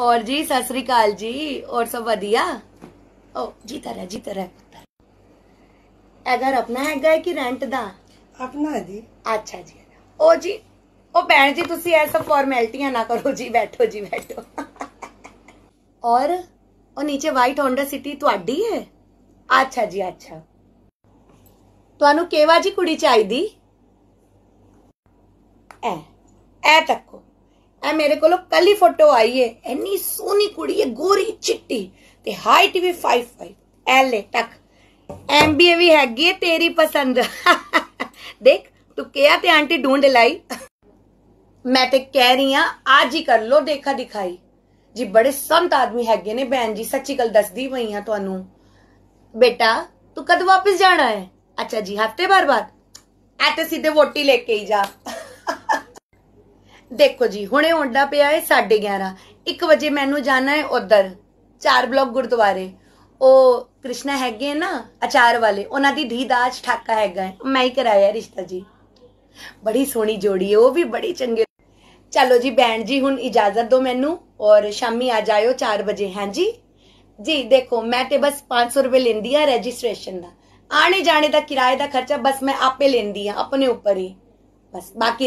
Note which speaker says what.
Speaker 1: ਔਰ ਜੀ ਸਤਿ ਸ੍ਰੀ ਅਕਾਲ ਜੀ ਔਰ ਸਭ ਵਧੀਆ ਓ ਜੀ ਤਰਾ ਜੀ ਤਰਾ ਅਗਰ ਆਪਣਾ ਹੈਗਾ ਗਾਇ ਕਿ ਰੈਂਟ ਦਾ ਆਪਣਾ ਹੈ ਜੀ ਅੱਛਾ ਜੀ ਓ ਜੀ ਓ ਭੈਣ ਜੀ ਤੁਸੀਂ ਐ ਸਭ ਫਾਰਮੈਲਟੀਆਂ ਨਾ ਕਰੋ ਜੀ ਬੈਠੋ ਜੀ ਬੈਠੋ ਔਰ ਉਹ ਨੀਚੇ ਵਾਈਟ ਹੋਂਡਾ ਸਿਟੀ ਤੁਹਾਡੀ ਹੈ ਅੱਛਾ ਜੀ ਅੱਛਾ ਤੁਹਾਨੂੰ ਕੇਵਾ ਜੀ ਕੁੜੀ ਚਾਹੀਦੀ ਐ ਐ ਤੱਕੋ ਐ ਮੇਰੇ ਕੋਲ ਕੱਲੀ ਫੋਟੋ ਆਈ ਏ ਐਨੀ ਸੋਹਣੀ ਕੁੜੀ ਏ ਗੋਰੀ ਚਿੱਟੀ ਤੇ ਹਾਈਟ ਵੀ 55 ਐਲੇ ਤੱਕ ਐਮਬੀਏ ਵੀ ਹੈਗੀ ਏ ਤੇਰੀ ਪਸੰਦ ਦੇਖ ਤੂੰ ਕਿਹਾ ਤੇ ਆਂਟੀ ਢੂੰਡ ਲਈ ਮੈਂ ਤੇ ਕਹਿ ਰਹੀ ਆ ਅੱਜ ਹੀ ਕਰ ਲੋ ਦੇਖਾ ਦਿਖਾਈ ਜੀ ਬੜੇ ਸੰਤ ਆਦਮੀ ਹੈਗੇ ਨੇ ਭੈਣ ਜੀ ਸੱਚੀ ਗੱਲ ਦੱਸਦੀ ਪਈ ਆ ਤੁਹਾਨੂੰ ਬੇਟਾ ਤੂੰ ਕਦ ਵਾਪਸ ਜਾਣਾ ਹੈ ਅੱਛਾ ਜੀ ਹਫਤੇ ਬਾਅਦ ਬਾਅਦ ਐ ਤੇ ਸਿੱਧੇ ਵੋਟੀ ਲੈ ਕੇ ਹੀ ਜਾ ਦੇਖੋ ਜੀ ਹੁਣੇ ਹੁੰਦਾ ਪਿਆ ਹੈ 11:30 1 ਵਜੇ ਮੈਨੂੰ ਜਾਣਾ ਹੈ ਉਧਰ ਚਾਰ ਬਲੌਕ ਗੁਰਦੁਆਰੇ ਉਹ ਕ੍ਰਿਸ਼ਨਾ ਹੈਗੇ ਨਾ ਅਚਾਰ ਵਾਲੇ ਉਹਨਾਂ ਦੀ ਧੀ ਦਾਜ ਠਾਕਾ ਹੈਗਾ ਮੈਂ ਹੀ ਕਰਾਇਆ ਰਿਸ਼ਤਾ ਜੀ ਬੜੀ ਸੋਹਣੀ ਜੋੜੀ ਹੈ ਉਹ ਵੀ ਬੜੀ ਚੰਗੇ ਚਲੋ ਜੀ ਬੈਣ ਜੀ ਹੁਣ ਇਜਾਜ਼ਤ ਦਿਓ ਮੈਨੂੰ ਔਰ ਸ਼ਾਮੀ ਆ ਜਾਇਓ 4 ਵਜੇ ਹਾਂ ਜੀ ਜੀ ਦੇਖੋ ਮੈਂ ਤੇ ਬਸ 500 ਰੁਪਏ ਲੈਂਦੀ ਆ ਰਜਿਸਟ੍ਰੇਸ਼ਨ ਦਾ ਆਣੇ ਜਾਣੇ ਦਾ ਕਿਰਾਏ ਦਾ ਖਰਚਾ ਬਸ ਮੈਂ ਆਪੇ ਲੈਂਦੀ ਆ ਆਪਣੇ ਉੱਪਰ ਹੀ ਬਸ ਬਾਕੀ